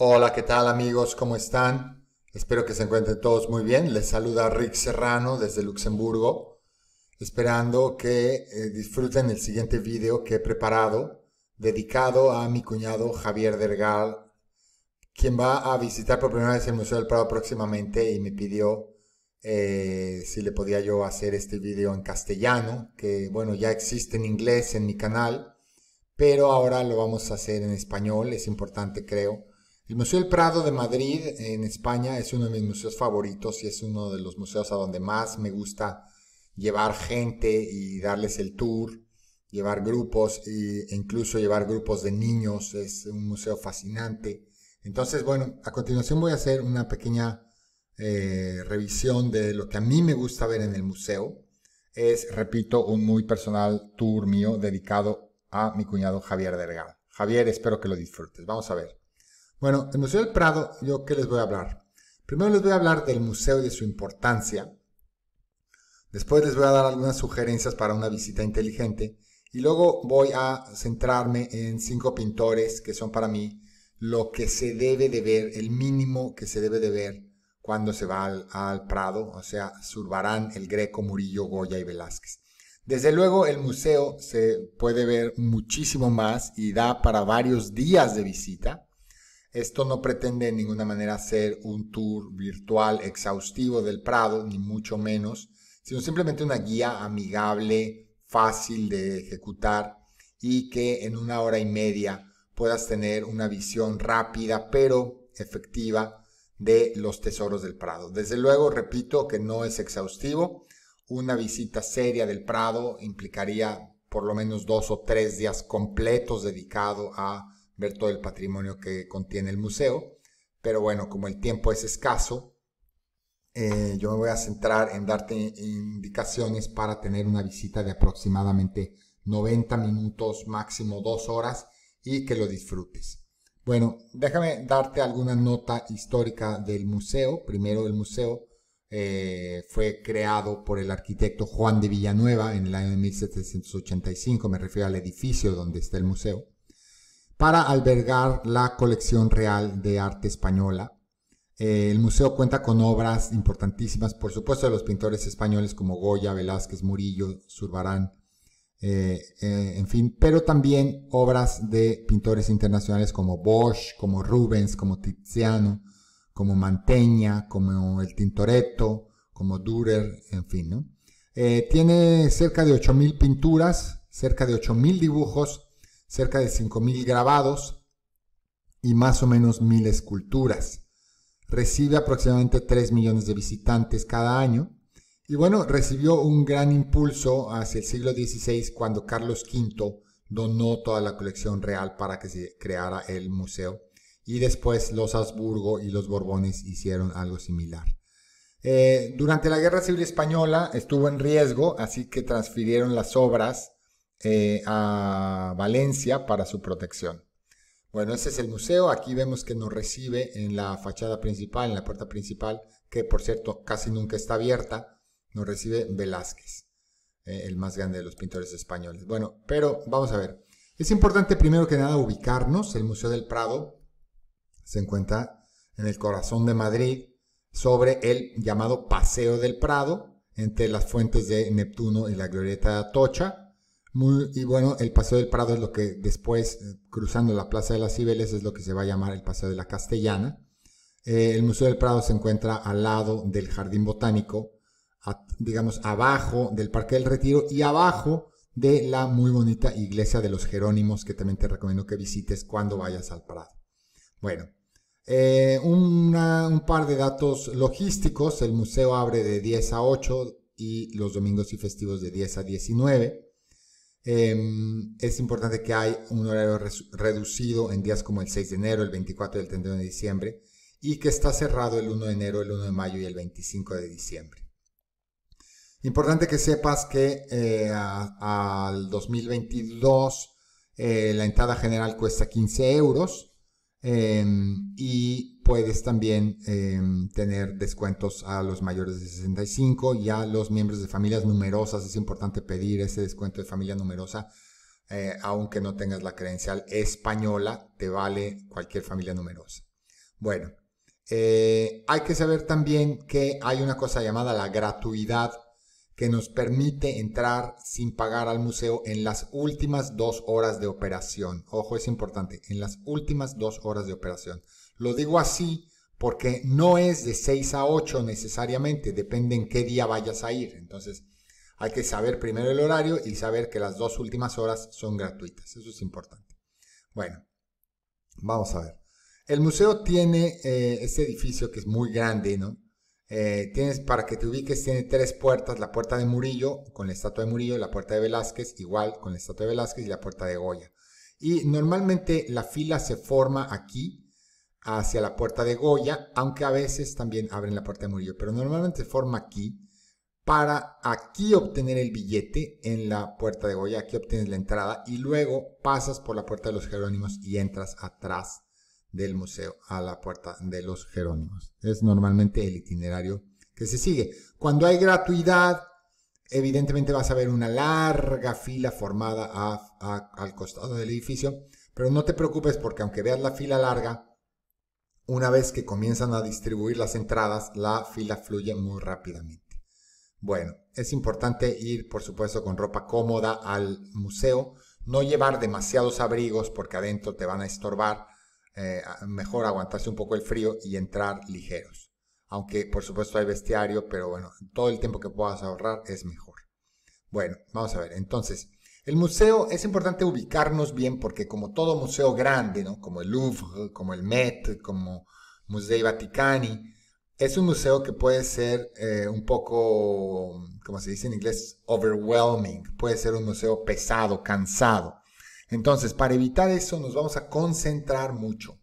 Hola, ¿qué tal amigos? ¿Cómo están? Espero que se encuentren todos muy bien. Les saluda Rick Serrano desde Luxemburgo, esperando que eh, disfruten el siguiente video que he preparado, dedicado a mi cuñado Javier Dergal, quien va a visitar por primera vez el Museo del Prado próximamente y me pidió eh, si le podía yo hacer este video en castellano, que bueno, ya existe en inglés en mi canal, pero ahora lo vamos a hacer en español, es importante creo el Museo del Prado de Madrid, en España, es uno de mis museos favoritos y es uno de los museos a donde más me gusta llevar gente y darles el tour, llevar grupos e incluso llevar grupos de niños. Es un museo fascinante. Entonces, bueno, a continuación voy a hacer una pequeña eh, revisión de lo que a mí me gusta ver en el museo. Es, repito, un muy personal tour mío dedicado a mi cuñado Javier Delgado. Javier, espero que lo disfrutes. Vamos a ver. Bueno, el Museo del Prado, ¿yo qué les voy a hablar? Primero les voy a hablar del museo y de su importancia. Después les voy a dar algunas sugerencias para una visita inteligente. Y luego voy a centrarme en cinco pintores que son para mí lo que se debe de ver, el mínimo que se debe de ver cuando se va al, al Prado, o sea, Zurbarán, El Greco, Murillo, Goya y Velázquez. Desde luego el museo se puede ver muchísimo más y da para varios días de visita. Esto no pretende en ninguna manera ser un tour virtual exhaustivo del Prado, ni mucho menos, sino simplemente una guía amigable, fácil de ejecutar y que en una hora y media puedas tener una visión rápida pero efectiva de los tesoros del Prado. Desde luego, repito que no es exhaustivo. Una visita seria del Prado implicaría por lo menos dos o tres días completos dedicado a ver todo el patrimonio que contiene el museo. Pero bueno, como el tiempo es escaso, eh, yo me voy a centrar en darte indicaciones para tener una visita de aproximadamente 90 minutos, máximo dos horas, y que lo disfrutes. Bueno, déjame darte alguna nota histórica del museo. Primero, el museo eh, fue creado por el arquitecto Juan de Villanueva en el año 1785, me refiero al edificio donde está el museo para albergar la colección real de arte española. Eh, el museo cuenta con obras importantísimas, por supuesto, de los pintores españoles como Goya, Velázquez, Murillo, Zurbarán, eh, eh, en fin, pero también obras de pintores internacionales como Bosch, como Rubens, como Tiziano, como Manteña, como el Tintoretto, como Dürer, en fin, tiene cerca de 8.000 pinturas, cerca de 8.000 dibujos, cerca de 5.000 grabados y más o menos 1.000 esculturas. Recibe aproximadamente 3 millones de visitantes cada año. Y bueno, recibió un gran impulso hacia el siglo XVI cuando Carlos V donó toda la colección real para que se creara el museo. Y después los Habsburgo y los Borbones hicieron algo similar. Eh, durante la Guerra Civil Española estuvo en riesgo, así que transfirieron las obras eh, a Valencia para su protección. Bueno, ese es el museo. Aquí vemos que nos recibe en la fachada principal, en la puerta principal, que por cierto casi nunca está abierta, nos recibe Velázquez, eh, el más grande de los pintores españoles. Bueno, pero vamos a ver. Es importante primero que nada ubicarnos. El Museo del Prado se encuentra en el corazón de Madrid, sobre el llamado Paseo del Prado, entre las fuentes de Neptuno y la glorieta de Atocha y bueno, el Paseo del Prado es lo que después, eh, cruzando la Plaza de las Cibeles, es lo que se va a llamar el Paseo de la Castellana. Eh, el Museo del Prado se encuentra al lado del Jardín Botánico, digamos, abajo del Parque del Retiro y abajo de la muy bonita Iglesia de los Jerónimos, que también te recomiendo que visites cuando vayas al Prado. Bueno, eh, un par de datos logísticos. El museo abre de 10 a 8 y los domingos y festivos de 10 a 19. Em, es importante que hay un horario reducido en días como el 6 de enero, el 24 y el 31 de diciembre y que está cerrado el 1 de enero, el 1 de mayo y el 25 de diciembre. Importante que sepas que eh, al 2022 eh, la entrada general cuesta 15 euros em, y puedes también em, tener descuentos a los mayores de 65 y a los miembros de familias numerosas. Es importante pedir ese descuento de familia numerosa, eh, aunque no tengas la credencial española, te vale cualquier familia numerosa. Bueno, eh, hay que saber también que hay una cosa llamada la gratuidad que nos permite entrar sin pagar al museo en las últimas dos horas de operación. Ojo, es importante, en las últimas dos horas de operación. Lo digo así porque no es de 6 a 8 necesariamente, depende en qué día vayas a ir. Entonces, hay que saber primero el horario y saber que las dos últimas horas son gratuitas. Eso es importante. Bueno, vamos a ver. El museo tiene eh, este edificio que es muy grande, ¿no? Eh, tienes, para que te ubiques, tiene tres puertas, la puerta de Murillo con la estatua de Murillo, la puerta de Velázquez igual con la estatua de Velázquez y la puerta de Goya. Y normalmente la fila se forma aquí, hacia la puerta de Goya, aunque a veces también abren la puerta de Murillo, pero normalmente se forma aquí para aquí obtener el billete en la puerta de Goya, aquí obtienes la entrada y luego pasas por la puerta de los Jerónimos y entras atrás del museo a la puerta de los Jerónimos. Es normalmente el itinerario que se sigue. Cuando hay gratuidad, evidentemente vas a ver una larga fila formada al costado del edificio, pero no te preocupes porque aunque veas la fila larga, una vez que comienzan a distribuir las entradas, la fila fluye muy rápidamente. Bueno, es importante ir, por supuesto, con ropa cómoda al museo, no llevar demasiados abrigos porque adentro te van a estorbar, eh, mejor aguantarse un poco el frío y entrar ligeros. Aunque, por supuesto, hay bestiario, pero bueno, todo el tiempo que puedas ahorrar es mejor. Bueno, vamos a ver. Entonces, el museo es importante ubicarnos bien porque como todo museo grande, ¿no? como el Louvre, como el Met, como Musei Vaticani, es un museo que puede ser eh, un poco, como se dice en inglés, overwhelming, puede ser un museo pesado, cansado. Entonces, para evitar eso, nos vamos a concentrar mucho.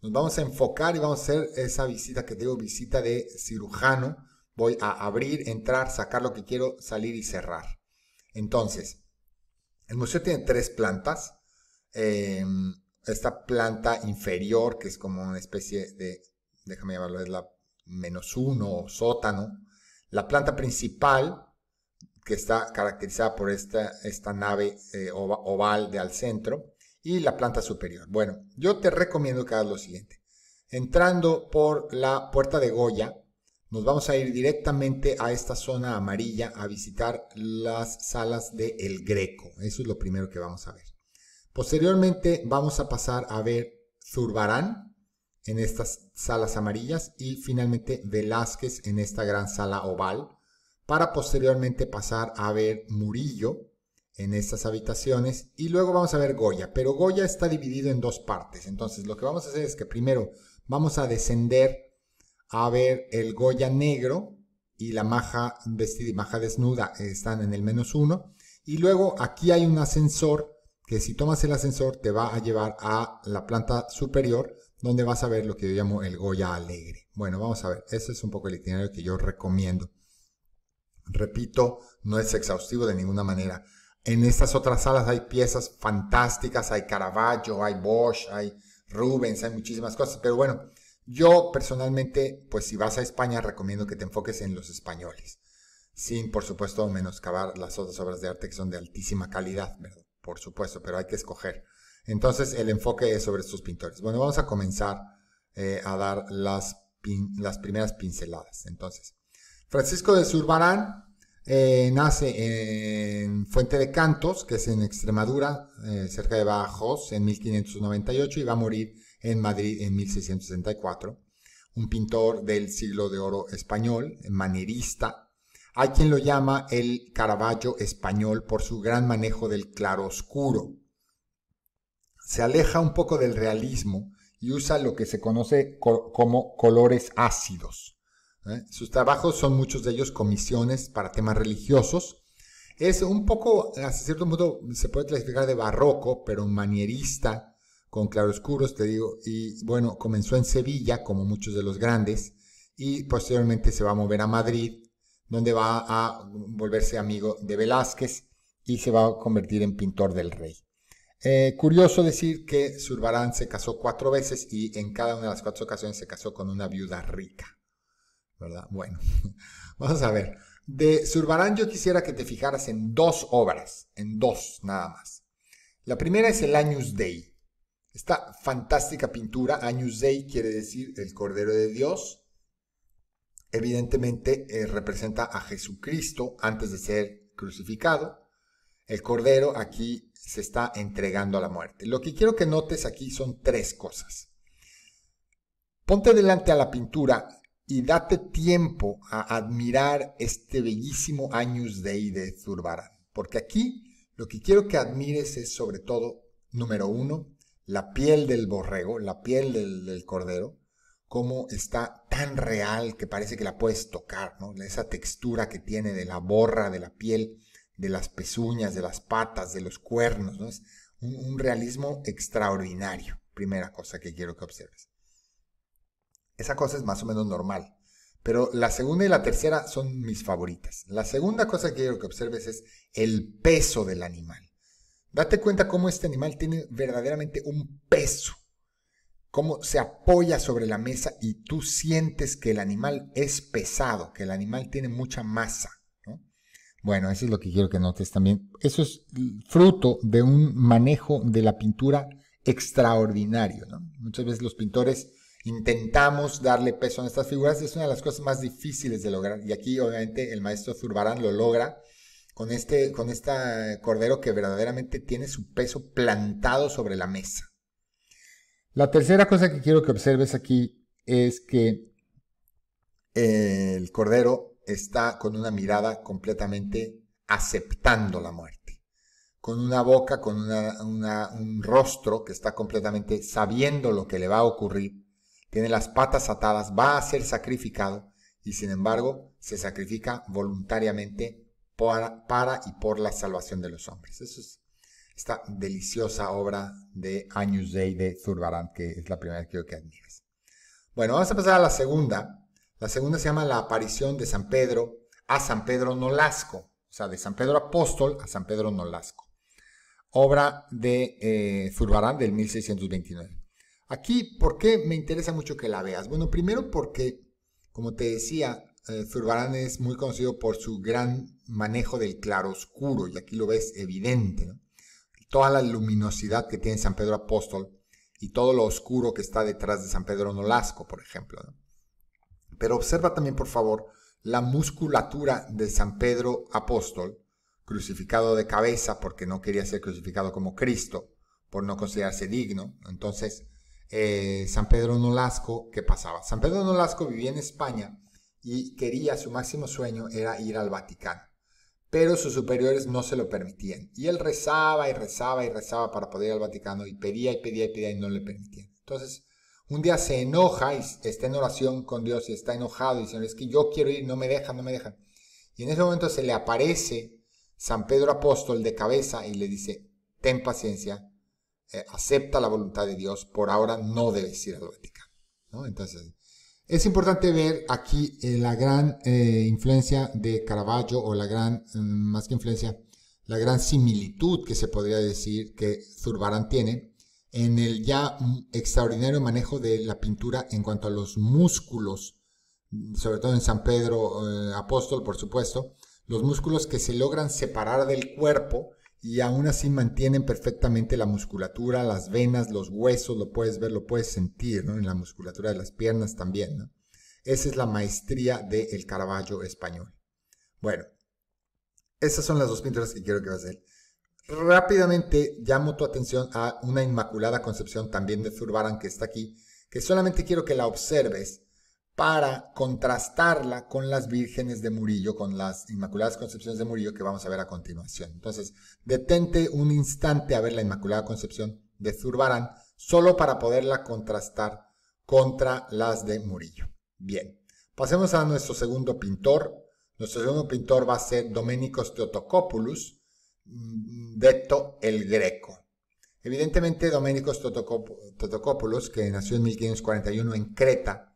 Nos vamos a enfocar y vamos a hacer esa visita que digo, visita de cirujano. Voy a abrir, entrar, sacar lo que quiero, salir y cerrar. Entonces, el museo tiene tres plantas. Em, esta planta inferior, que es como una especie de, déjame llamarlo, es la menos uno o sótano. La planta principal, que está caracterizada por esta, esta nave eh, oval de al centro, y la planta superior. Bueno, yo te recomiendo que hagas lo siguiente. Entrando por la puerta de Goya, nos vamos a ir directamente a esta zona amarilla a visitar las salas de El Greco. Eso es lo primero que vamos a ver. Posteriormente vamos a pasar a ver Zurbarán en estas salas amarillas y finalmente Velázquez en esta gran sala oval para posteriormente pasar a ver Murillo en estas habitaciones y luego vamos a ver Goya, pero Goya está dividido en dos partes. Entonces lo que vamos a hacer es que primero vamos a descender a ver el Goya negro y la maja vestida y maja desnuda eh, están en el menos uno. Y luego aquí hay un ascensor que si tomas el ascensor te va a llevar a la planta superior donde vas a ver lo que yo llamo el Goya alegre. Bueno, vamos a ver, ese es un poco el itinerario que yo recomiendo. Repito, no es exhaustivo de ninguna manera. En estas otras salas hay piezas fantásticas, hay Caravaggio, hay Bosch, hay Rubens, hay muchísimas cosas, pero bueno, yo personalmente, pues si vas a España, recomiendo que te enfoques en los españoles, sin por supuesto menoscabar las otras obras de arte que son de altísima calidad, por supuesto, pero hay que escoger. Entonces el enfoque es sobre estos pintores. Bueno, vamos a comenzar eh, a dar las, las primeras pinceladas. Entonces, Francisco de Zurbarán eh, nace en Fuente de Cantos, que es en Extremadura, eh, cerca de Bajos, en 1598, y va a morir en Madrid en 1664, un pintor del siglo de oro español, manierista. Hay quien lo llama el Caravaggio español por su gran manejo del claroscuro. Se aleja un poco del realismo y usa lo que se conoce como colores ácidos. ¿eh? Sus trabajos son muchos de ellos comisiones para temas religiosos. Es un poco, hasta cierto modo, se puede clasificar de barroco, pero manierista, con claroscuros, te digo, y bueno, comenzó en Sevilla, como muchos de los grandes, y posteriormente se va a mover a Madrid, donde va a volverse amigo de Velázquez y se va a convertir en pintor del rey. Eh, curioso decir que Zurbarán se casó cuatro veces y en cada una de las cuatro ocasiones se casó con una viuda rica, ¿verdad? Bueno, vamos a ver. De Zurbarán yo quisiera que te fijaras en dos obras, en dos nada más. La primera es el Años Dei, esta fantástica pintura, Años Dei, quiere decir el Cordero de Dios. Evidentemente eh, representa a Jesucristo antes de ser crucificado. El Cordero aquí se está entregando a la muerte. Lo que quiero que notes aquí son tres cosas. Ponte delante a la pintura y date tiempo a admirar este bellísimo Años Dei de Zurbarán. Porque aquí lo que quiero que admires es sobre todo, número uno, la piel del borrego, la piel del, cordero, cómo está tan real que parece que la puedes tocar, ¿no? Esa textura que tiene de la borra, de la piel, de las pezuñas, de las patas, de los cuernos, Es un realismo extraordinario, primera cosa que quiero que observes. Esa cosa es más o menos normal, pero la segunda y la tercera son mis favoritas. La segunda cosa que quiero que observes es el peso del animal. Date cuenta cómo este animal tiene verdaderamente un peso, cómo se apoya sobre la mesa y tú sientes que el animal es pesado, que el animal tiene mucha masa. Bueno, eso es lo que quiero que notes también. Eso es fruto de un manejo de la pintura extraordinario. Muchas veces los pintores intentamos darle peso a estas figuras, es una de las cosas más difíciles de lograr. Y aquí obviamente el maestro Zurbarán lo logra con este, con cordero que verdaderamente tiene su peso plantado sobre la mesa. La tercera cosa que quiero que observes aquí es que el cordero está con una mirada completamente aceptando la muerte, con una boca, con un rostro que está completamente sabiendo lo que le va a ocurrir, tiene las patas atadas, va a ser sacrificado y sin embargo se sacrifica voluntariamente para, y por la salvación de los hombres. Eso es esta deliciosa obra de Años Dei de Zurbarán, que es la primera que yo que admires. Bueno, vamos a pasar a la segunda. La segunda se llama La aparición de San Pedro a San Pedro Nolasco, o sea, de San Pedro Apóstol a San Pedro Nolasco. Obra de eh, Zurbarán del 1629. Aquí, ¿por qué me interesa mucho que la veas? Bueno, primero porque, como te decía, eh, Zurbarán es muy conocido por su gran manejo del claroscuro, y aquí lo ves evidente, Toda la luminosidad que tiene San Pedro Apóstol y todo lo oscuro que está detrás de San Pedro Nolasco, por ejemplo. Pero observa también, por favor, la musculatura de San Pedro Apóstol, crucificado de cabeza porque no quería ser crucificado como Cristo, por no considerarse digno. Entonces, eh, San Pedro Nolasco, ¿qué pasaba? San Pedro Nolasco vivía en España y quería, su máximo sueño era ir al Vaticano. Pero sus superiores no se lo permitían. Y él rezaba y rezaba y rezaba para poder ir al Vaticano y pedía y pedía y pedía y no le permitían. Entonces, un día se enoja y está en oración con Dios y está enojado y dice, es que yo quiero ir, no me dejan, no me dejan. Y en ese momento se le aparece San Pedro Apóstol de cabeza y le dice, ten paciencia, eh, acepta la voluntad de Dios, por ahora no debes ir al Vaticano. ¿No? Entonces, es importante ver aquí eh, la gran eh, influencia de Caravaggio o la gran, mm, más que influencia, la gran similitud que se podría decir que Zurbarán tiene en el ya mm, extraordinario manejo de la pintura en cuanto a los músculos, mm, sobre todo en San Pedro eh, Apóstol, por supuesto, los músculos que se logran separar del cuerpo y aún así mantienen perfectamente la musculatura, las venas, los huesos, lo puedes ver, lo puedes sentir, ¿no? En la musculatura de las piernas también, ¿no? Esa es la maestría del caraballo español. Bueno, esas son las dos pinturas que quiero que veas hacer. Rápidamente llamo tu atención a una Inmaculada Concepción también de Zurbarán que está aquí, que solamente quiero que la observes para contrastarla con las vírgenes de Murillo, con las Inmaculadas Concepciones de Murillo que vamos a ver a continuación. Entonces, detente un instante a ver la Inmaculada Concepción de Zurbarán, solo para poderla contrastar contra las de Murillo. Bien, pasemos a nuestro segundo pintor. Nuestro segundo pintor va a ser Doménicos Teotocopoulos, mm, Detto el Greco. Evidentemente, Doménicos Teotocopoulos, que nació en 1541 en Creta,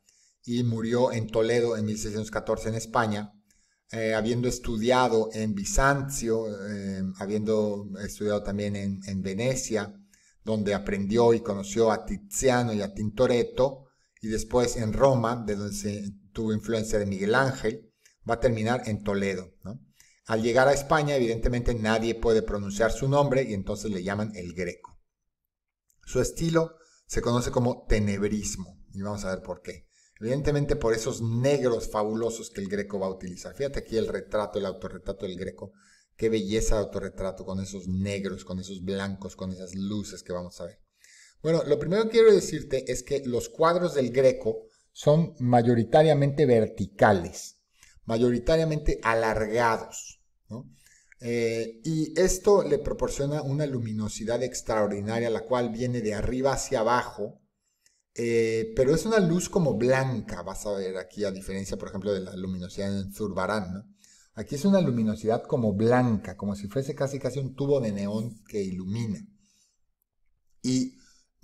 y murió en Toledo en 1614 en España, eh, habiendo estudiado en Bizancio, eh, habiendo estudiado también en, Venecia, donde aprendió y conoció a Tiziano y a Tintoretto, y después en Roma, de donde se tuvo influencia de Miguel Ángel, va a terminar en Toledo. Al llegar a España, evidentemente nadie puede pronunciar su nombre y entonces le llaman el greco. Su estilo se conoce como tenebrismo, y vamos a ver por qué. Evidentemente por esos negros fabulosos que el Greco va a utilizar. Fíjate aquí el retrato, el autorretrato del Greco. Qué belleza de autorretrato con esos negros, con esos blancos, con esas luces que vamos a ver. Bueno, lo primero que quiero decirte es que los cuadros del Greco son mayoritariamente verticales, mayoritariamente alargados. Eh, y esto le proporciona una luminosidad extraordinaria, la cual viene de arriba hacia abajo, eh, pero es una luz como blanca, vas a ver aquí, a diferencia, por ejemplo, de la luminosidad en Zurbarán, ¿no? Aquí es una luminosidad como blanca, como si fuese casi casi un tubo de neón que ilumina. Y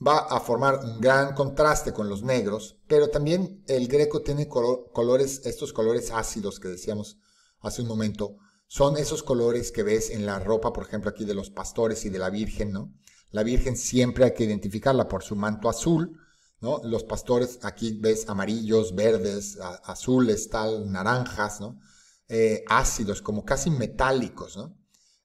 va a formar un gran contraste con los negros, pero también el greco tiene colores, estos colores ácidos que decíamos hace un momento, son esos colores que ves en la ropa, por ejemplo, aquí de los pastores y de la Virgen, ¿no? La Virgen siempre hay que identificarla por su manto azul, los pastores aquí ves amarillos, verdes, azules, tal, naranjas, ¿no? Eh, ácidos, como casi metálicos, ¿no?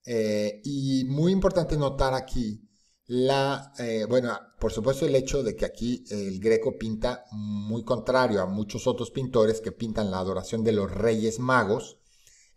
Eh, y muy importante notar aquí la, eh, bueno, por supuesto el hecho de que aquí el greco pinta muy contrario a muchos otros pintores que pintan la adoración de los reyes magos,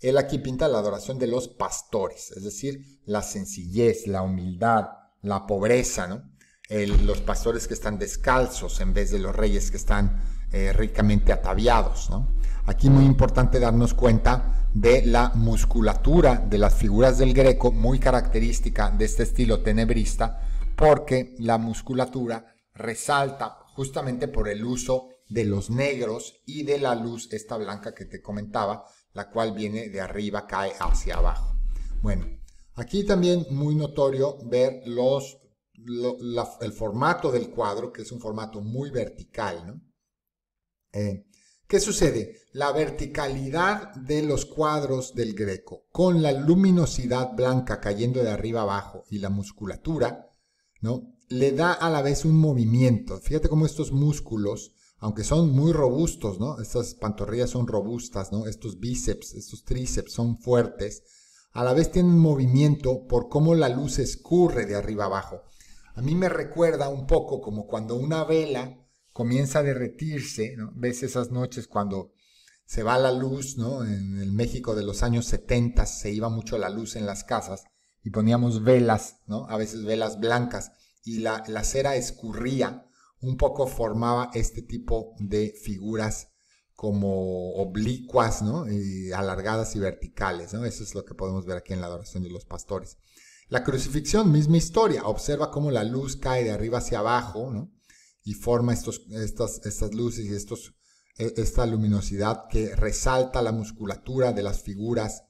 él aquí pinta la adoración de los pastores, es decir, la sencillez, la humildad, la pobreza, ¿no? los pastores que están descalzos en vez de los reyes que están eh, ricamente ataviados. ¿no? Aquí muy importante darnos cuenta de la musculatura de las figuras del greco, muy característica de este estilo tenebrista, porque la musculatura resalta justamente por el uso de los negros y de la luz esta blanca que te comentaba, la cual viene de arriba, cae hacia abajo. Bueno, aquí también muy notorio ver los el formato del cuadro, que es un formato muy vertical, ¿no? Eh, ¿Qué sucede? La verticalidad de los cuadros del greco, con la luminosidad blanca cayendo de arriba abajo y la musculatura, ¿no? Le da a la vez un movimiento. Fíjate cómo estos músculos, aunque son muy robustos, ¿no? Estas pantorrillas son robustas, ¿no? Estos bíceps, estos tríceps son fuertes. A la vez tienen movimiento por cómo la luz escurre de arriba abajo. A mí me recuerda un poco como cuando una vela comienza a derretirse, ¿no? ves esas noches cuando se va la luz, ¿no? En el México de los años 70 se iba mucho la luz en las casas y poníamos velas, ¿no? A veces velas blancas y la, la cera escurría, un poco formaba este tipo de figuras como oblicuas, ¿no? Y alargadas y verticales, ¿no? Eso es lo que podemos ver aquí en la adoración de los pastores. La crucifixión, misma historia. Observa cómo la luz cae de arriba hacia abajo y forma estos, estas, estas luces y estos, e, esta luminosidad que resalta la musculatura de las figuras,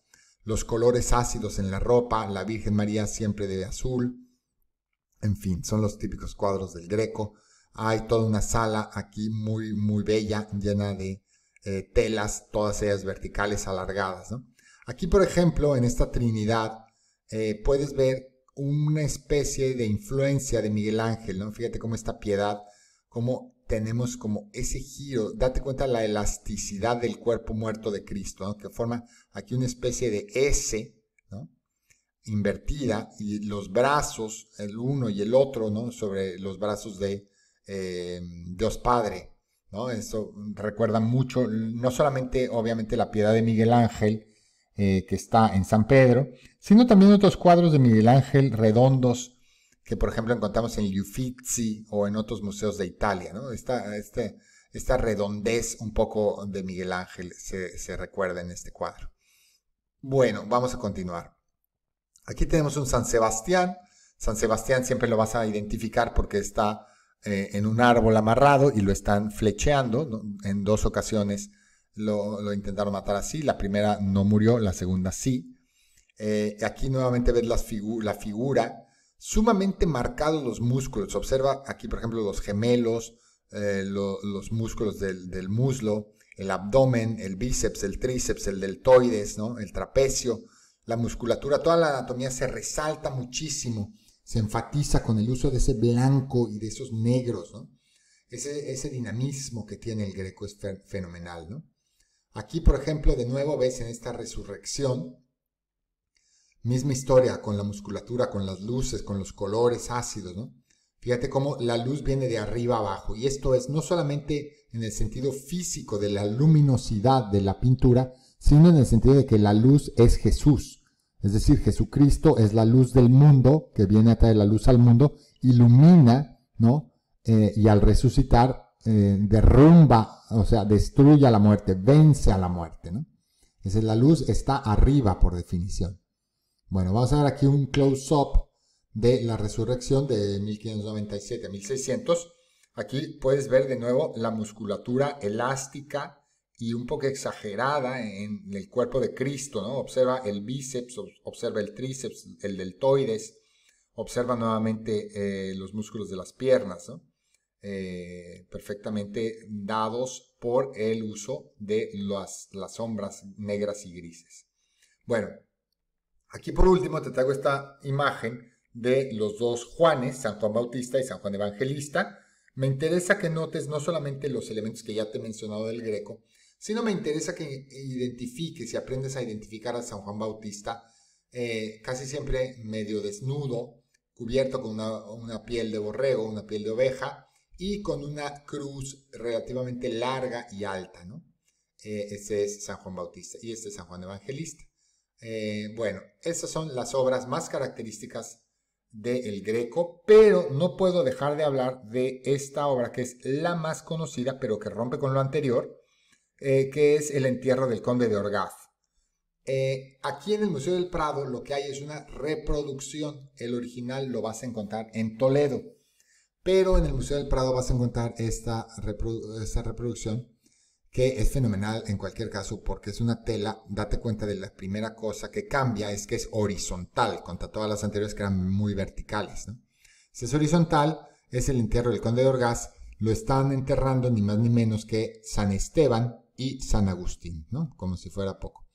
los colores ácidos en la ropa, la Virgen María siempre de azul. En fin, son los típicos cuadros del Greco. Hay toda una sala aquí muy, muy bella, llena de eh, telas, todas ellas verticales alargadas. Aquí, por ejemplo, en esta Trinidad, eh, puedes ver una especie de influencia de Miguel Ángel, ¿no? Fíjate cómo esta piedad, cómo tenemos como ese giro, date cuenta la elasticidad del cuerpo muerto de Cristo, ¿no? que forma aquí una especie de S, ¿no? Invertida y los brazos, el uno y el otro, ¿no? Sobre los brazos de eh, Dios Padre, ¿no? Eso recuerda mucho, no solamente obviamente la piedad de Miguel Ángel, eh, que está en San Pedro, sino también otros cuadros de Miguel Ángel redondos que, por ejemplo, encontramos en el Uffizi o en otros museos de Italia. Esta, este, esta redondez un poco de Miguel Ángel se, recuerda en este cuadro. Bueno, vamos a continuar. Aquí tenemos un San Sebastián. San Sebastián siempre lo vas a identificar porque está eh, en un árbol amarrado y lo están flecheando en dos ocasiones lo, intentaron matar así, la primera no murió, la segunda sí. Eh, aquí nuevamente ves la figura, sumamente marcados los músculos. Observa aquí, por ejemplo, los gemelos, eh, los músculos del, muslo, el abdomen, el bíceps, el tríceps, el deltoides, ¿no? el trapecio, la musculatura, toda la anatomía se resalta muchísimo, se enfatiza con el uso de ese blanco y de esos negros. ¿no? Ese, dinamismo que tiene el greco es fenomenal. ¿no? Aquí, por ejemplo, de nuevo ves en esta resurrección, misma historia con la musculatura, con las luces, con los colores ácidos, ¿no? Fíjate cómo la luz viene de arriba abajo. Y esto es no solamente en el sentido físico de la luminosidad de la pintura, sino en el sentido de que la luz es Jesús. Es decir, Jesucristo es la luz del mundo, que viene a traer la luz al mundo, ilumina, ¿no? Eh, y al resucitar eh, derrumba o sea, destruye a la muerte, vence a la muerte, ¿no? es la luz está arriba por definición. Bueno, vamos a ver aquí un close-up de la resurrección de 1597 a 1600. Aquí puedes ver de nuevo la musculatura elástica y un poco exagerada en el cuerpo de Cristo, ¿no? Observa el bíceps, observa el tríceps, el deltoides, observa nuevamente eh, los músculos de las piernas, ¿no? Eh, perfectamente dados por el uso de las, las sombras negras y grises. Bueno, aquí por último te traigo esta imagen de los dos Juanes, San Juan Bautista y San Juan Evangelista. Me interesa que notes no solamente los elementos que ya te he mencionado del greco, sino me interesa que identifiques y aprendes a identificar a San Juan Bautista eh, casi siempre medio desnudo, cubierto con una, una, piel de borrego, una piel de oveja, y con una cruz relativamente larga y alta, ¿no? Eh, ese es San Juan Bautista y este es San Juan Evangelista. Eh, bueno, esas son las obras más características del Greco, pero no puedo dejar de hablar de esta obra que es la más conocida, pero que rompe con lo anterior, eh, que es El entierro del conde de Orgaz. aquí en el Museo del Prado lo que hay es una reproducción, el original lo vas a encontrar en Toledo. Pero en el Museo del Prado vas a encontrar esta, reproducción que es fenomenal en cualquier caso porque es una tela, date cuenta de la primera cosa que cambia es que es horizontal, contra todas las anteriores que eran muy verticales. Si es horizontal, es el entierro del conde de Orgaz, lo están enterrando ni más ni menos que San Esteban y San Agustín, ¿no? como si fuera poco.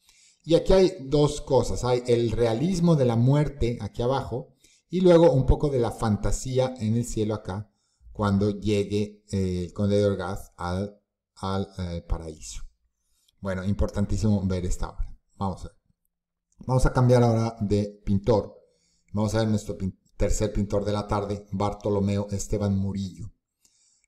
Y aquí hay dos cosas, hay el realismo de la muerte aquí abajo y luego un poco de la fantasía en el cielo acá, cuando llegue eh, el conde de Orgaz al, al eh, paraíso. Bueno, importantísimo ver esta obra. Vamos a ver. Vamos a cambiar ahora de pintor. Vamos a ver nuestro tercer pintor de la tarde, Bartolomeo Esteban Murillo.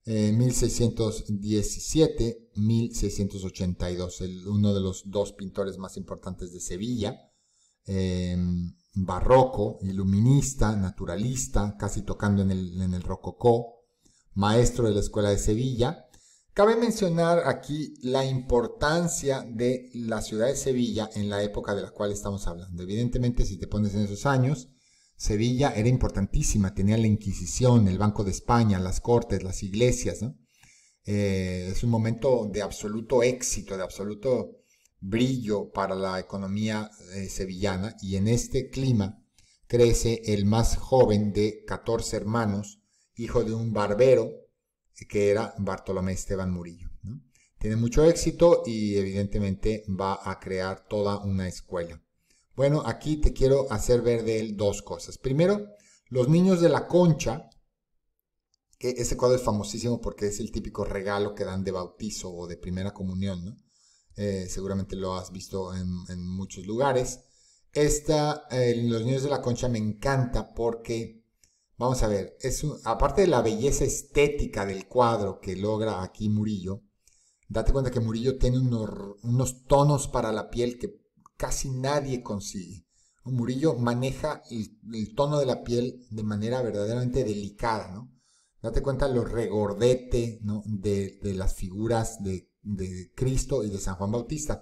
1617-1682, eh, uno de los dos pintores más importantes de Sevilla. Em, barroco, iluminista, naturalista, casi tocando en el, en el rococó, maestro de la Escuela de Sevilla. Cabe mencionar aquí la importancia de la ciudad de Sevilla en la época de la cual estamos hablando. Evidentemente, si te pones en esos años, Sevilla era importantísima, tenía la Inquisición, el Banco de España, las Cortes, las iglesias. Eh, es un momento de absoluto éxito, de absoluto brillo para la economía eh, sevillana y en este clima crece el más joven de 14 hermanos, hijo de un barbero eh, que era Bartolomé Esteban Murillo. Tiene mucho éxito y evidentemente va a crear toda una escuela. Bueno, aquí te quiero hacer ver de él dos cosas. Primero, los niños de la concha, que ese cuadro es famosísimo porque es el típico regalo que dan de bautizo o de primera comunión, ¿no? Eh, seguramente lo has visto en, muchos lugares. Esta, eh, Los Niños de la Concha me encanta porque, vamos a ver, es aparte de la belleza estética del cuadro que logra aquí Murillo, date cuenta que Murillo tiene unos, tonos para la piel que casi nadie consigue. Murillo maneja el, tono de la piel de manera verdaderamente delicada, ¿no? Date cuenta lo regordete, De, de las figuras de de Cristo y de San Juan Bautista.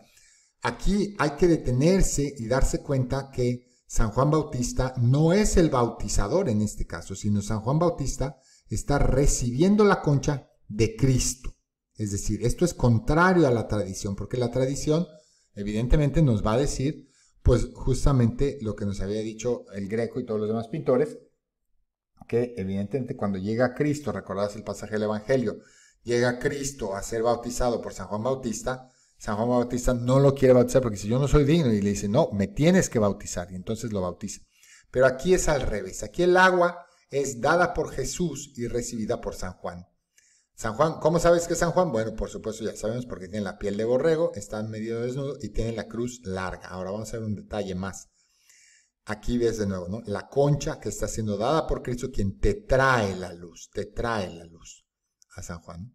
Aquí hay que detenerse y darse cuenta que San Juan Bautista no es el bautizador en este caso, sino San Juan Bautista está recibiendo la concha de Cristo. Es decir, esto es contrario a la tradición, porque la tradición evidentemente nos va a decir, pues justamente lo que nos había dicho el greco y todos los demás pintores, que evidentemente cuando llega Cristo, recordad el pasaje del Evangelio, llega Cristo a ser bautizado por San Juan Bautista, San Juan Bautista no lo quiere bautizar porque si yo no soy digno. Y le dice, no, me tienes que bautizar. Y entonces lo bautiza. Pero aquí es al revés. Aquí el agua es dada por Jesús y recibida por San Juan. San Juan, ¿cómo sabes que es San Juan? Bueno, por supuesto ya sabemos porque tiene la piel de borrego, está medio desnudo y tiene la cruz larga. Ahora vamos a ver un detalle más. Aquí ves de nuevo, ¿no? La concha que está siendo dada por Cristo, quien te trae la luz, te trae la luz a San Juan.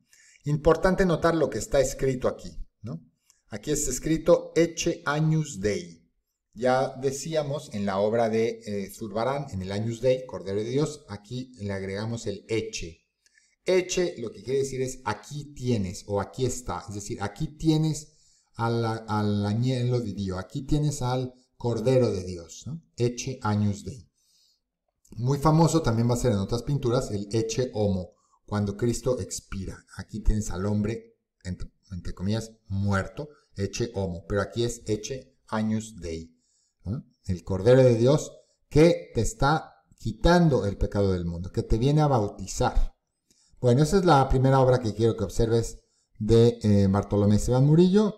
Importante notar lo que está escrito aquí, Aquí está escrito Eche Años Dei. Ya decíamos en la obra de eh, Zurbarán, en el Años Dei, Cordero de Dios, aquí le agregamos el Eche. Eche lo que quiere decir es aquí tienes o aquí está, es decir, aquí tienes al, al añelo de Dios, aquí tienes al Cordero de Dios, Eche Años Dei. Muy famoso también va a ser en otras pinturas el Eche Homo, cuando Cristo expira. Aquí tienes al hombre, entre, comillas, muerto, eche homo, pero aquí es eche años dei. El Cordero de Dios que te está quitando el pecado del mundo, que te viene a bautizar. Bueno, esa es la primera obra que quiero que observes de eh, Bartolomé Esteban Murillo,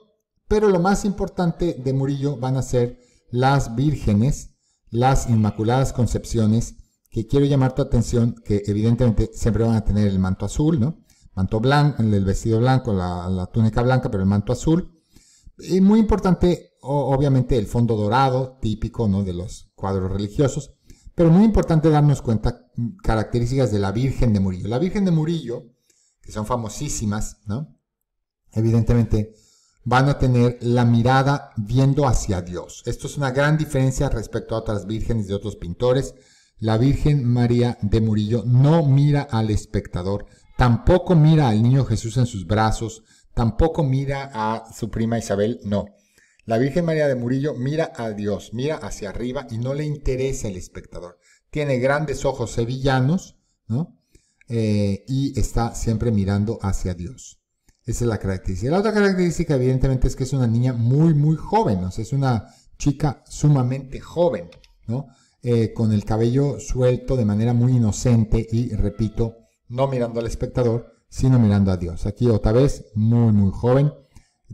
pero lo más importante de Murillo van a ser las vírgenes, las Inmaculadas Concepciones que quiero llamar tu atención, que evidentemente siempre van a tener el manto azul, ¿no? Manto blanco, el vestido blanco, la, túnica blanca, pero el manto azul. Y muy importante, obviamente, el fondo dorado, típico, ¿no? De los cuadros religiosos. Pero muy importante darnos cuenta mm, características de la Virgen de Murillo. La Virgen de Murillo, que son famosísimas, ¿no? Evidentemente, van a tener la mirada viendo hacia Dios. Esto es una gran diferencia respecto a otras vírgenes de otros pintores la Virgen María de Murillo no mira al espectador, tampoco mira al niño Jesús en sus brazos, tampoco mira a su prima Isabel, no. La Virgen María de Murillo mira a Dios, mira hacia arriba y no le interesa el espectador. Tiene grandes ojos sevillanos, ¿no? Eh, y está siempre mirando hacia Dios. Esa es la característica. La otra característica, evidentemente, es que es una niña muy, muy joven, o sea, es una chica sumamente joven, ¿no? Eh, con el cabello suelto de manera muy inocente y, repito, no mirando al espectador, sino mirando a Dios. Aquí otra vez, muy, muy joven,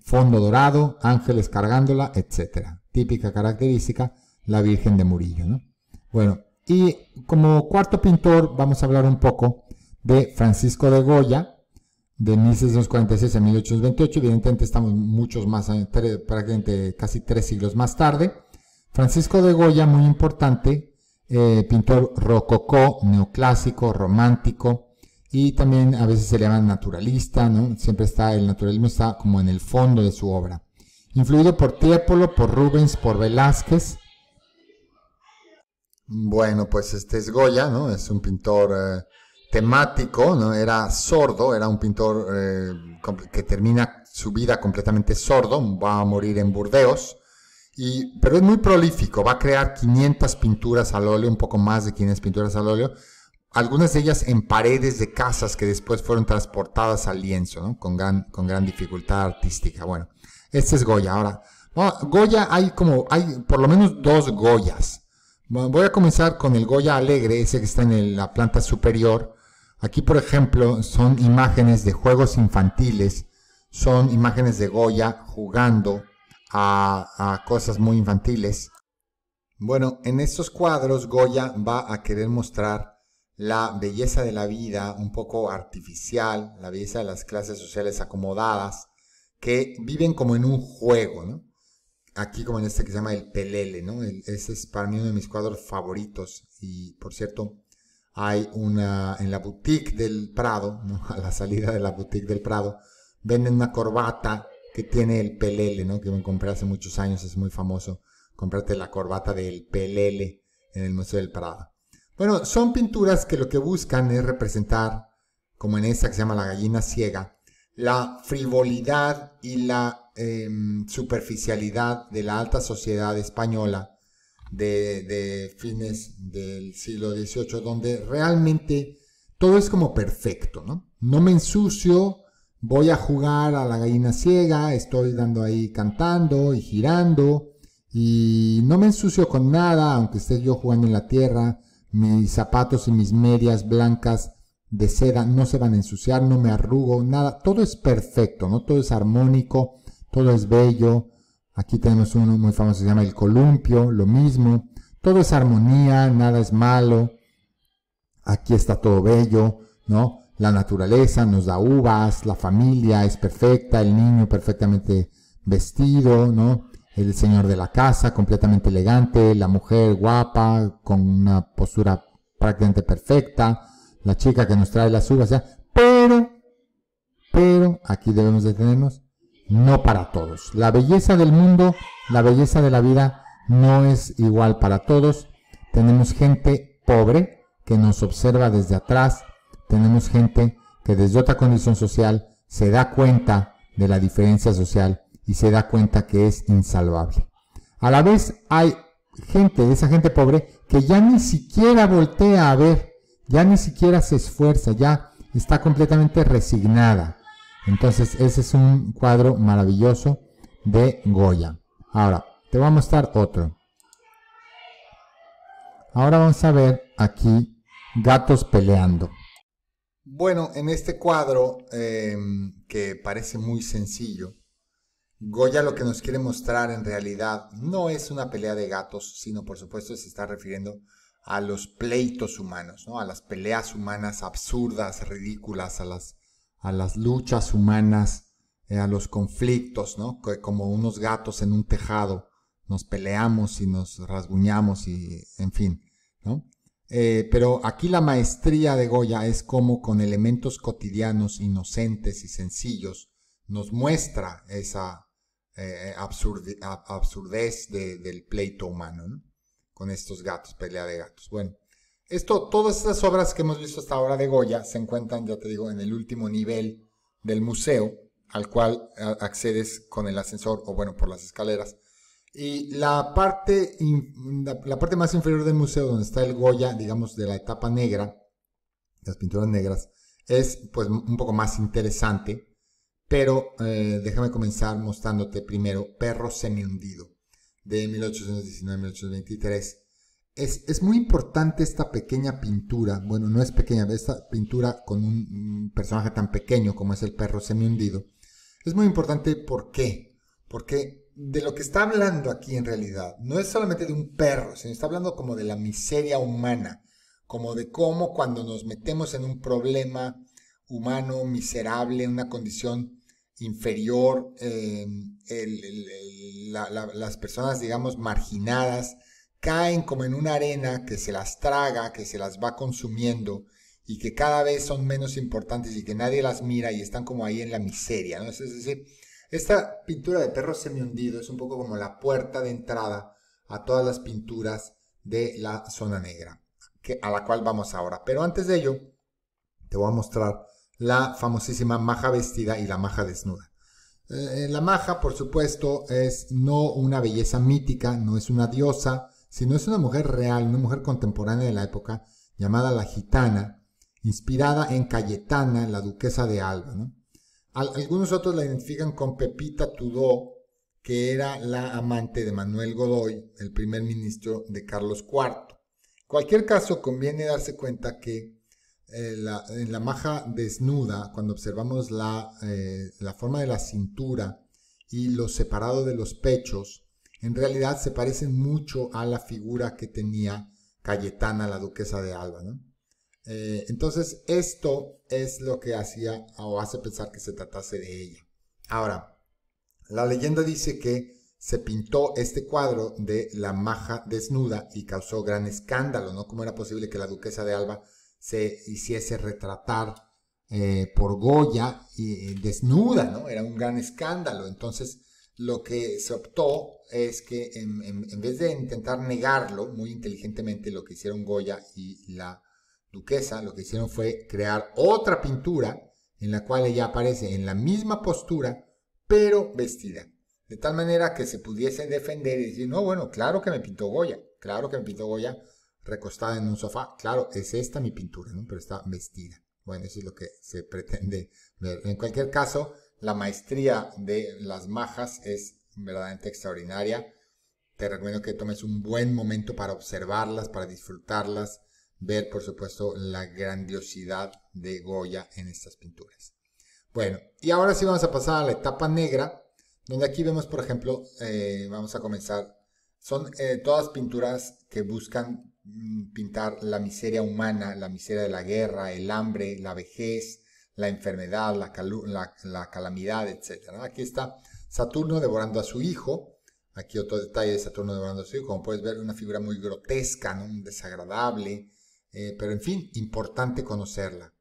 fondo dorado, ángeles cargándola, etc. Típica característica, la Virgen de Murillo. Bueno, y como cuarto pintor vamos a hablar un poco de Francisco de Goya, de 1646 a 1828, evidentemente estamos muchos más, eh, prácticamente casi tres siglos más tarde. Francisco de Goya, muy importante, eh, pintor rococó, neoclásico, romántico y también a veces se le llama naturalista, ¿no? Siempre está, el naturalismo está como en el fondo de su obra. Influido por Tiepolo, por Rubens, por Velázquez. Bueno, pues este es Goya, ¿no? Es un pintor eh, temático, ¿no? Era sordo, era un pintor eh, que termina su vida completamente sordo, va a morir en Burdeos pero es muy prolífico, va a crear 500 pinturas al óleo, un poco más de 500 pinturas al óleo, algunas de ellas en paredes de casas que después fueron transportadas al lienzo, con, gran, con gran dificultad artística. Bueno, este es Goya. Ahora, Goya hay como, hay por lo menos dos Goyas. voy a comenzar con el Goya Alegre, ese que está en la planta superior. Aquí, por ejemplo, son imágenes de juegos infantiles, son imágenes de Goya jugando a, cosas muy infantiles. Bueno, en estos cuadros Goya va a querer mostrar la belleza de la vida un poco artificial, la belleza de las clases sociales acomodadas, que viven como en un juego, Aquí como en este que se llama el Pelele, ¿no? ese es para mí uno de mis cuadros favoritos y por cierto hay una en la boutique del Prado, a la salida de la boutique del Prado, venden una corbata que tiene el pelele, ¿no? Que compré hace muchos años, es muy famoso. Comprarte la corbata del pelele en el Museo del Prado. Bueno, son pinturas que lo que buscan es representar, como en esta que se llama La gallina ciega, la frivolidad y la em, superficialidad de la alta sociedad española de, de fines del siglo XVIII, donde realmente todo es como perfecto, ¿no? No me ensucio, voy a jugar a la gallina ciega, estoy dando ahí cantando y girando y no me ensucio con nada, aunque esté yo jugando en la tierra, mis zapatos y mis medias blancas de seda no se van a ensuciar, no me arrugo, nada, todo es perfecto, ¿no? Todo es armónico, todo es bello. Aquí tenemos uno muy famoso, se llama el columpio, lo mismo. Todo es armonía, nada es malo. Aquí está todo bello, ¿no? la naturaleza nos da uvas, la familia es perfecta, el niño perfectamente vestido, ¿no? El señor de la casa completamente elegante, la mujer guapa, con una postura prácticamente perfecta, la chica que nos trae las uvas, Pero, pero, aquí debemos detenernos, no para todos. La belleza del mundo, la belleza de la vida no es igual para todos. Tenemos gente pobre que nos observa desde atrás, tenemos gente que desde otra condición social se da cuenta de la diferencia social y se da cuenta que es insalvable. A la vez hay gente, esa gente pobre, que ya ni siquiera voltea a ver, ya ni siquiera se esfuerza, ya está completamente resignada. Entonces ese es un cuadro maravilloso de Goya. Ahora, te voy a mostrar otro. Ahora vamos a ver aquí gatos peleando. Bueno, en este cuadro, em, que parece muy sencillo, Goya lo que nos quiere mostrar en realidad no es una pelea de gatos, sino por supuesto se está refiriendo a los pleitos humanos, ¿no? a las peleas humanas absurdas, ridículas, a las, a las luchas humanas, eh, a los conflictos, ¿no? como unos gatos en un tejado, nos peleamos y nos rasguñamos y en fin. ¿no? Eh, pero aquí la maestría de Goya es como con elementos cotidianos, inocentes y sencillos, nos muestra esa eh, absurdez del pleito humano, con estos gatos, pelea de gatos. Bueno, esto, todas estas obras que hemos visto hasta ahora de Goya se encuentran, ya te digo, en el último nivel del museo, al cual accedes con el ascensor o bueno, por las escaleras y la parte, la, parte más inferior del museo, donde está el Goya, digamos, de la etapa negra, las pinturas negras, es pues un poco más interesante. Pero eh, déjame comenzar mostrándote primero Perro Semi-Hundido de 1819-1823. Es, es, muy importante esta pequeña pintura, bueno, no es pequeña, esta pintura con un personaje tan pequeño como es el perro Semi-Hundido. Es muy importante ¿por qué? Porque de lo que está hablando aquí en realidad no es solamente de un perro, sino está hablando como de la miseria humana, como de cómo cuando nos metemos en un problema humano, miserable, en una condición inferior, em, las personas, digamos, marginadas, caen como en una arena que se las traga, que se las va consumiendo y que cada vez son menos importantes y que nadie las mira y están como ahí en la miseria. ¿no? Es decir, esta pintura de perro semi-hundido es un poco como la puerta de entrada a todas las pinturas de la zona negra, a la cual vamos ahora. Pero antes de ello, te voy a mostrar la famosísima maja vestida y la maja desnuda. Eh, eh, la maja, por supuesto, es no una belleza mítica, no es una diosa, sino es una mujer real, una mujer contemporánea de la época, llamada la gitana, inspirada en Cayetana, la duquesa de Alba. ¿no? algunos otros la identifican con Pepita Tudó, que era la amante de Manuel Godoy, el primer ministro de Carlos IV. En cualquier caso, conviene darse cuenta que eh, en la maja desnuda, cuando observamos eh, la, forma de la cintura y lo separado de los pechos, en realidad se parecen mucho a la figura que tenía Cayetana, la duquesa de Alba. Eh, entonces, esto es lo que hacía o hace pensar que se tratase de ella. Ahora, la leyenda dice que se pintó este cuadro de la maja desnuda y causó gran escándalo, ¿no? ¿Cómo era posible que la duquesa de Alba se hiciese retratar eh, por Goya y, eh, desnuda, ¿no? Era un gran escándalo. Entonces, lo que se optó es que en vez de intentar negarlo muy inteligentemente, lo que hicieron Goya y la duquesa lo que hicieron fue crear otra pintura en la cual ella aparece en la misma postura, pero vestida. De tal manera que se pudiese defender y decir, no, bueno, claro que me pintó Goya, claro que me pintó Goya recostada en un sofá, claro, es esta mi pintura, pero está vestida. Bueno, eso es lo que se pretende ver. En cualquier caso, la maestría de las majas es verdaderamente extraordinaria. Te recomiendo que tomes un buen momento para observarlas, para disfrutarlas, ver, por supuesto, la grandiosidad de Goya en estas pinturas. Bueno, y ahora sí vamos a pasar a la etapa negra, donde aquí vemos, por ejemplo, eh, vamos a comenzar, son eh, todas pinturas que buscan mm, pintar la miseria humana, la miseria de la guerra, el hambre, la vejez, la enfermedad, la, calamidad, etc. Aquí está Saturno devorando a su hijo, Aquí otro detalle de Saturno devorando a su hijo. Como puedes ver, una figura muy grotesca, ¿no? desagradable, eh, pero en fin, importante conocerla.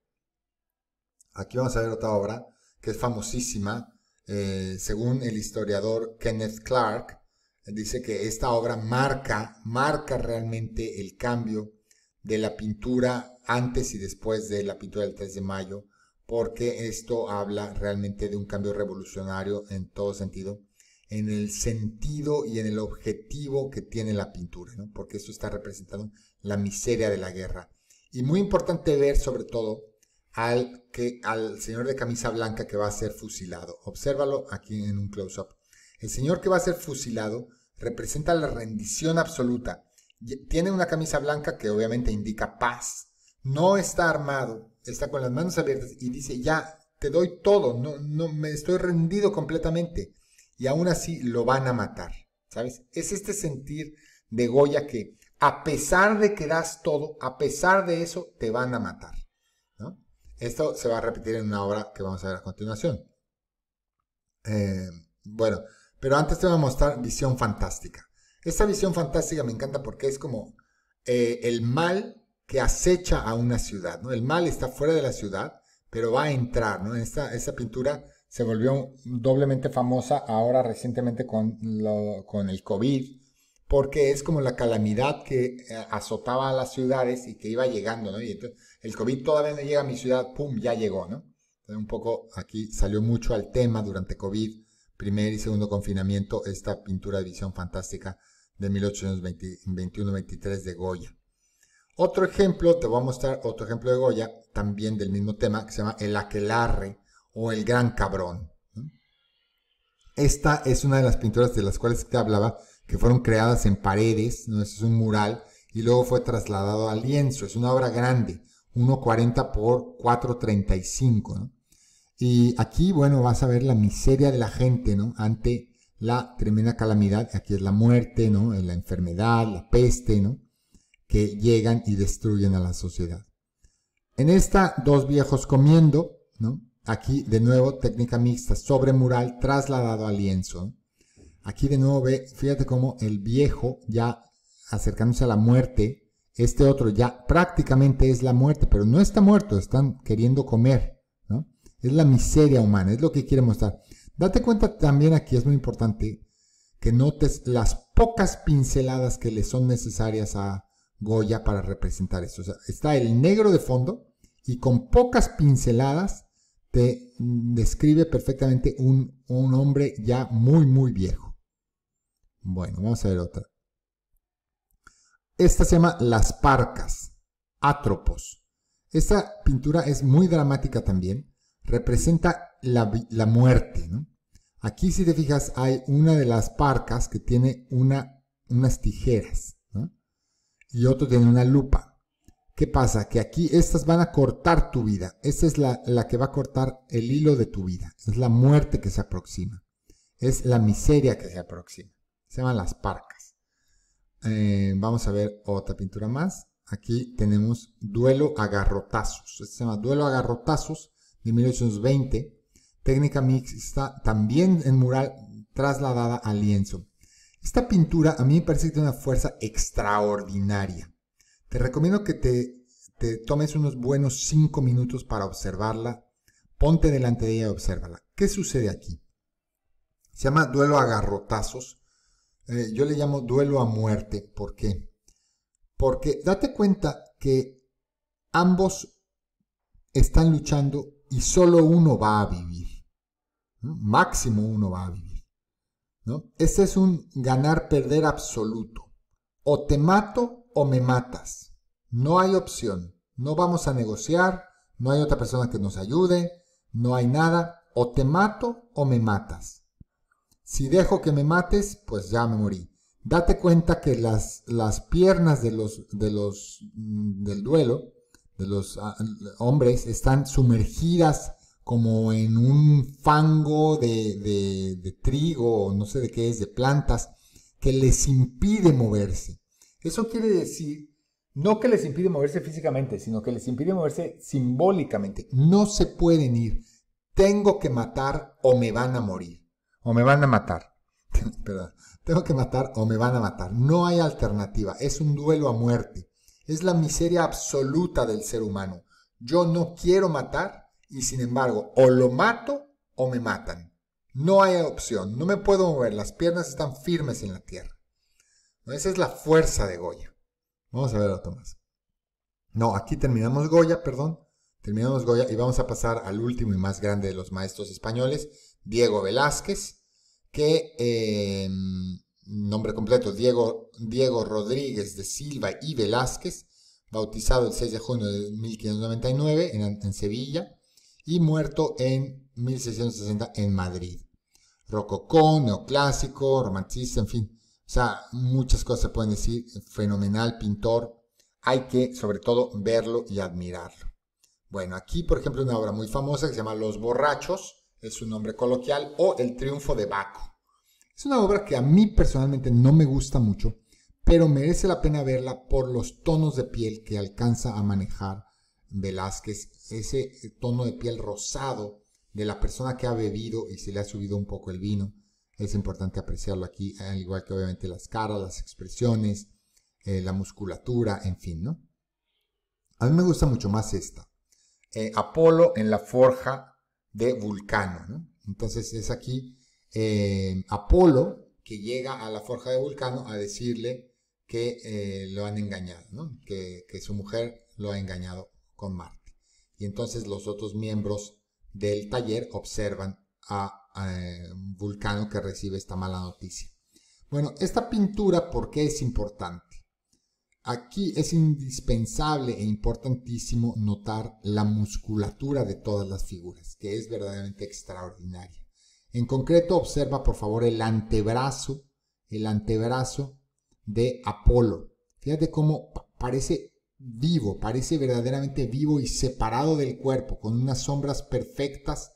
Aquí vamos a ver otra obra que es famosísima, eh, según el historiador Kenneth Clark, eh, dice que esta obra marca, marca realmente el cambio de la pintura antes y después de la pintura del 3 de mayo, porque esto habla realmente de un cambio revolucionario en todo sentido, en el sentido y en el objetivo que tiene la pintura, ¿no? porque esto está representado la miseria de la guerra. Y muy importante ver sobre todo al, que, al señor de camisa blanca que va a ser fusilado. Obsérvalo aquí en un close-up. El señor que va a ser fusilado representa la rendición absoluta. Tiene una camisa blanca que obviamente indica paz. No está armado, está con las manos abiertas y dice, ya, te doy todo, no, no, me estoy rendido completamente. Y aún así lo van a matar, ¿sabes? Es este sentir de Goya que a pesar de que das todo, a pesar de eso, te van a matar. Esto se va a repetir en una obra que vamos a ver a continuación. Eh, bueno, pero antes te voy a mostrar Visión Fantástica. Esta visión fantástica me encanta porque es como eh, el mal que acecha a una ciudad. El mal está fuera de la ciudad, pero va a entrar. ¿no? Esta, pintura se volvió doblemente famosa ahora recientemente con, con el COVID porque es como la calamidad que eh, azotaba a las ciudades y que iba llegando, ¿no? Y entonces, el COVID todavía no llega a mi ciudad, ¡pum!, ya llegó, ¿no? Entonces, un poco aquí salió mucho al tema durante COVID, primer y segundo confinamiento, esta pintura de visión fantástica de 1821-23 de Goya. Otro ejemplo, te voy a mostrar otro ejemplo de Goya, también del mismo tema, que se llama El Aquelarre o El Gran Cabrón. Esta es una de las pinturas de las cuales te hablaba, que fueron creadas en paredes, no es un mural, y luego fue trasladado al lienzo. Es una obra grande, 1,40 por 4,35. ¿no? Y aquí, bueno, vas a ver la miseria de la gente, ¿no? Ante la tremenda calamidad, aquí es la muerte, ¿no? La enfermedad, la peste, ¿no? Que llegan y destruyen a la sociedad. En esta, dos viejos comiendo, ¿no? Aquí, de nuevo, técnica mixta sobre mural trasladado al lienzo. ¿no? Aquí de nuevo ve, fíjate cómo el viejo ya acercándose a la muerte, este otro ya prácticamente es la muerte, pero no está muerto, están queriendo comer, ¿no? Es la miseria humana, es lo que quiere mostrar. Date cuenta también aquí, es muy importante, que notes las pocas pinceladas que le son necesarias a Goya para representar esto. está el negro de fondo y con pocas pinceladas te describe perfectamente un hombre ya muy, muy viejo. Bueno, vamos a ver otra. Esta se llama Las Parcas, Atropos. Esta pintura es muy dramática también. Representa la, muerte. Aquí, si te fijas, hay una de las parcas que tiene una, unas tijeras y otro tiene una lupa. ¿Qué pasa? Que aquí estas van a cortar tu vida. Esta es la que va a cortar el hilo de tu vida. Es la muerte que se aproxima. Es la miseria que se aproxima. Se llaman las parcas. Eh, vamos a ver otra pintura más. Aquí tenemos Duelo a Garrotazos. se llama Duelo a Garrotazos de 1820. Técnica mixta, también en mural, trasladada al lienzo. Esta pintura a mí me parece que tiene una fuerza extraordinaria. Te recomiendo que te, te tomes unos buenos 5 minutos para observarla. Ponte delante de ella y obsérvala. ¿Qué sucede aquí? Se llama Duelo a Garrotazos eh, yo le llamo duelo a muerte. ¿Por qué? Porque date cuenta que ambos están luchando y solo uno va a vivir. Máximo uno va a vivir. ¿no? Ese es un ganar-perder absoluto. O te mato o me matas. No hay opción. No vamos a negociar, no hay otra persona que nos ayude, no hay nada. O te mato o me matas. Si dejo que me mates, pues ya me morí. Date cuenta que las, las piernas de los, de los, mm, del duelo, de los ah, hombres, están sumergidas como en un fango de, de, de trigo, no sé de qué es, de plantas, que les impide moverse. Eso quiere decir, no que les impide moverse físicamente, sino que les impide moverse simbólicamente. No se pueden ir. Tengo que matar o me van a morir o me van a matar. tengo que matar o me van a matar. No hay alternativa, es un duelo a muerte. Es la miseria absoluta del ser humano. Yo no quiero matar y sin embargo o lo mato o me matan. No hay opción, no me puedo mover, las piernas están firmes en la tierra. esa es la fuerza de Goya. Vamos a ver Tomás. No, aquí terminamos Goya, perdón. Terminamos Goya y vamos a pasar al último y más grande de los maestros españoles, Diego Velázquez que em, nombre completo Diego, Diego Rodríguez de Silva y Velázquez, bautizado el 6 de junio de 1599 en, en Sevilla y muerto en 1660 en Madrid. Rococó, neoclásico, romancista, en fin. O sea, muchas cosas se pueden decir. Fenomenal pintor. Hay que, sobre todo, verlo y admirarlo. Bueno, aquí, por ejemplo, una obra muy famosa que se llama Los Borrachos, es su nombre coloquial, o El triunfo de Baco. Es una obra que a mí personalmente no me gusta mucho, pero merece la pena verla por los tonos de piel que alcanza a manejar Velázquez, ese eh, tono de piel rosado de la persona que ha bebido y se le ha subido un poco el vino. Es importante apreciarlo aquí, al igual que obviamente las caras, las expresiones, eh, la musculatura, en fin, ¿no? A mí me gusta mucho más esta. Eh, Apolo en la forja de Vulcano. Entonces es aquí eh, Apolo que llega a la forja de Vulcano a decirle que eh, lo han engañado, que, su mujer lo ha engañado con Marte. Y entonces los otros miembros del taller observan a, eh, Vulcano que recibe esta mala noticia. Bueno, esta pintura, ¿por qué es importante? Aquí es indispensable e importantísimo notar la musculatura de todas las figuras, que es verdaderamente extraordinaria. En concreto, observa por favor el antebrazo, el antebrazo de Apolo. Fíjate cómo parece vivo, parece verdaderamente vivo y separado del cuerpo, con unas sombras perfectas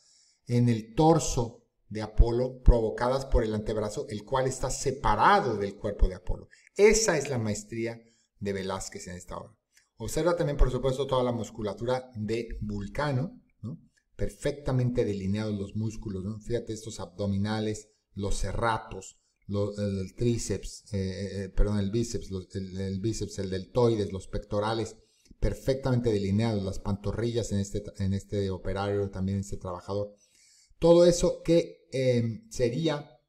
en el torso de Apolo provocadas por el antebrazo, el cual está separado del cuerpo de Apolo. Esa es la maestría de Velázquez en esta obra. Observa también, por supuesto, toda la musculatura de Vulcano, perfectamente delineados los músculos, ¿no? fíjate estos abdominales, los cerratos, el, tríceps, eh, eh, eh, perdón, el bíceps, el, bíceps, el deltoides, los pectorales, perfectamente delineados, las pantorrillas en este, en este operario, también en este trabajador. Todo eso que sería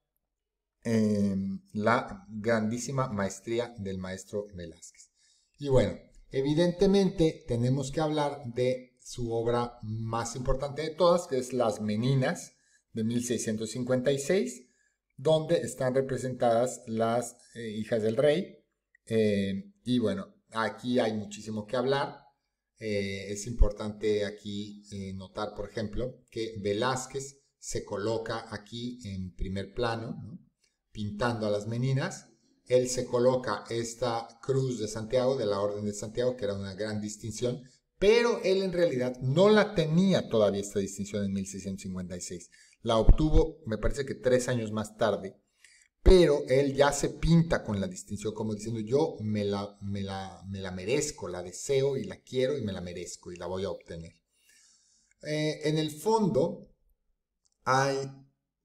Em, la grandísima maestría del maestro Velázquez. Y bueno, evidentemente tenemos que hablar de su obra más importante de todas, que es Las Meninas de 1656, donde están representadas las eh, hijas del rey. Em, y bueno, aquí hay muchísimo que hablar. Eh, es importante aquí eh, notar, por ejemplo, que Velázquez se coloca aquí en primer plano, ¿no? pintando a las meninas, él se coloca esta cruz de Santiago, de la Orden de Santiago, que era una gran distinción, pero él en realidad no la tenía todavía esta distinción en 1656. La obtuvo, me parece que tres años más tarde, pero él ya se pinta con la distinción como diciendo yo me la, me la, me la merezco, la deseo y la quiero y me la merezco y la voy a obtener. Eh, en el fondo hay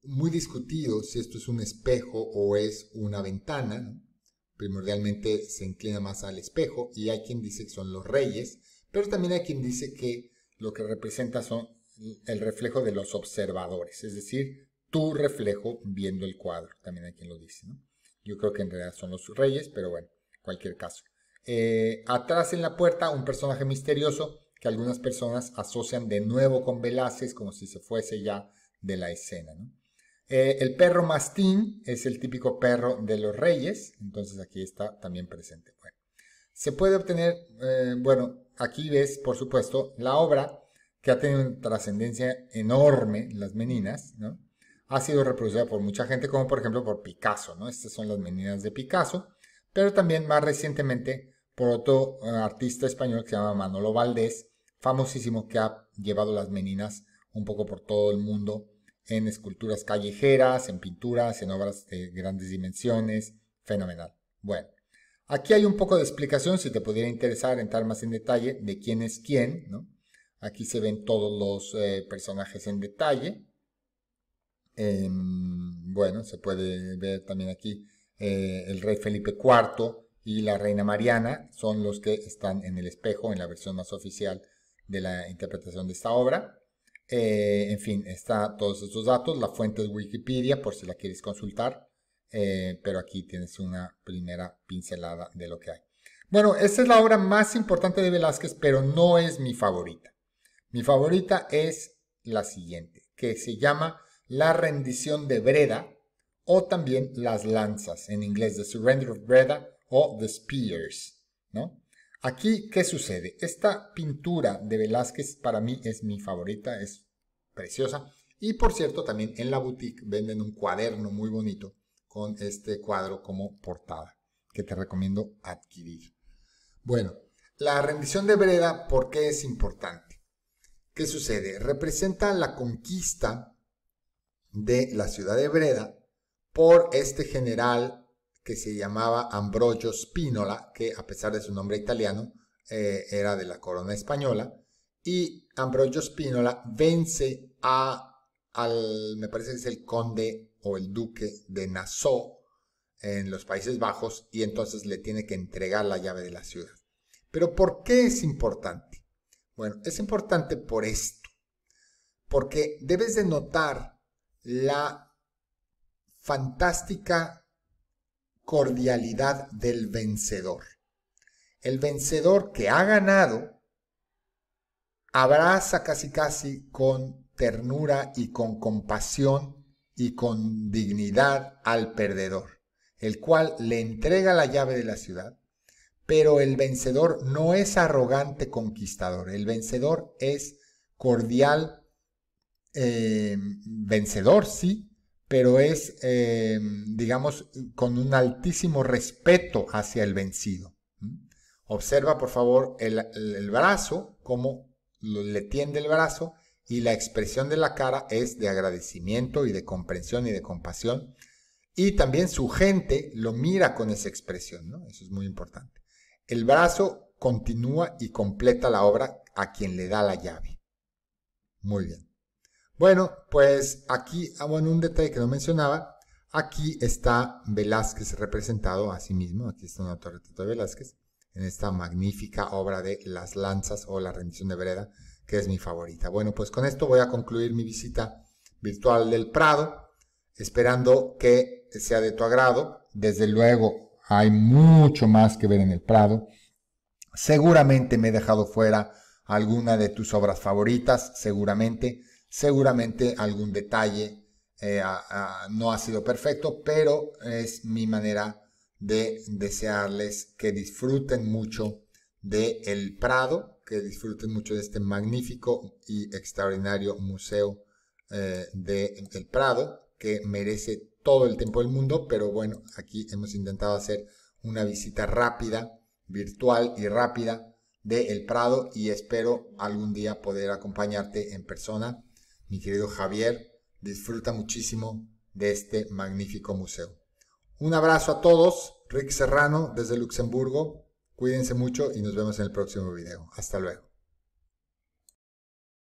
muy discutido si esto es un espejo o es una ventana. Primordialmente se inclina más al espejo y hay quien dice que son los reyes, pero también hay quien dice que lo que representa son el reflejo de los observadores, es decir, tu reflejo viendo el cuadro, también hay quien lo dice. ¿no? Yo creo que en realidad son los reyes, pero bueno, cualquier caso. Eh, atrás en la puerta un personaje misterioso que algunas personas asocian de nuevo con Velázquez como si se fuese ya de la escena. ¿no? Eh, el perro mastín es el típico perro de los reyes, entonces aquí está también presente. se puede obtener, eh, bueno, aquí ves, por supuesto, la obra que ha tenido una trascendencia enorme, Las Meninas, ¿no? Ha sido reproducida por mucha gente, como por ejemplo por Picasso, ¿no? Estas son Las Meninas de Picasso, pero también más recientemente por otro eh, artista español que se llama Manolo Valdés, famosísimo que ha llevado Las Meninas un poco por todo el mundo en esculturas callejeras, en pinturas, en obras de grandes dimensiones. Fenomenal. Bueno, aquí hay un poco de explicación si te pudiera interesar entrar más en detalle de quién es quién. Aquí se ven todos los eh, personajes en detalle. Em, bueno, se puede ver también aquí eh, el rey Felipe IV y la reina Mariana son los que están en el espejo en la versión más oficial de la interpretación de esta obra. Eh, en fin, está todos estos datos. La fuente es Wikipedia por si la quieres consultar. Eh, pero aquí tienes una primera pincelada de lo que hay. Bueno, esta es la obra más importante de Velázquez, pero no es mi favorita. Mi favorita es la siguiente, que se llama La rendición de Breda o también Las lanzas, en inglés The Surrender of Breda o The Spears, ¿no? Aquí, ¿qué sucede? Esta pintura de Velázquez para mí es mi favorita, es preciosa. Y por cierto, también en la boutique venden un cuaderno muy bonito con este cuadro como portada, que te recomiendo adquirir. Bueno, la rendición de Breda, ¿por qué es importante? ¿Qué sucede? Representa la conquista de la ciudad de Breda por este general que se llamaba Ambrogio Spinola, que a pesar de su nombre italiano, eh, era de la corona española. Y Ambrogio Spinola vence a, al, me parece que es el conde o el duque de Nassau en los Países Bajos y entonces le tiene que entregar la llave de la ciudad. Pero ¿por qué es importante? Bueno, es importante por esto, porque debes de notar la fantástica cordialidad del vencedor. El vencedor que ha ganado abraza casi casi con ternura y con compasión y con dignidad al perdedor, el cual le entrega la llave de la ciudad, pero el vencedor no es arrogante conquistador, el vencedor es cordial eh, vencedor, sí, pero es, eh, digamos, con un altísimo respeto hacia el vencido. Observa, por favor, el, brazo, cómo le tiende el brazo y la expresión de la cara es de agradecimiento y de comprensión y de compasión. Y también su gente lo mira con esa expresión, ¿no? Eso es muy importante. El brazo continúa y completa la obra a quien le da la llave. Muy bien. Bueno, pues aquí, ah, bueno, un detalle que no mencionaba, aquí está Velázquez representado a sí mismo, aquí está un autorretrato de Velázquez, en esta magnífica obra de Las Lanzas o La Rendición de Vereda, que es mi favorita. Bueno, pues con esto voy a concluir mi visita virtual del Prado, esperando que sea de tu agrado. Desde luego, hay mucho más que ver en el Prado. Seguramente me he dejado fuera alguna de tus obras favoritas, seguramente Seguramente algún detalle eh, no ha sido perfecto, pero es mi manera de desearles que disfruten mucho de El Prado, que disfruten mucho de este magnífico y extraordinario museo eh, de El Prado, que merece todo el tiempo del mundo, pero bueno, aquí hemos intentado hacer una visita rápida, virtual y rápida de El Prado y espero algún día poder acompañarte en persona mi querido Javier, disfruta muchísimo de este magnífico museo. Un abrazo a todos, Rick Serrano desde Luxemburgo, cuídense mucho y nos vemos en el próximo video. Hasta luego.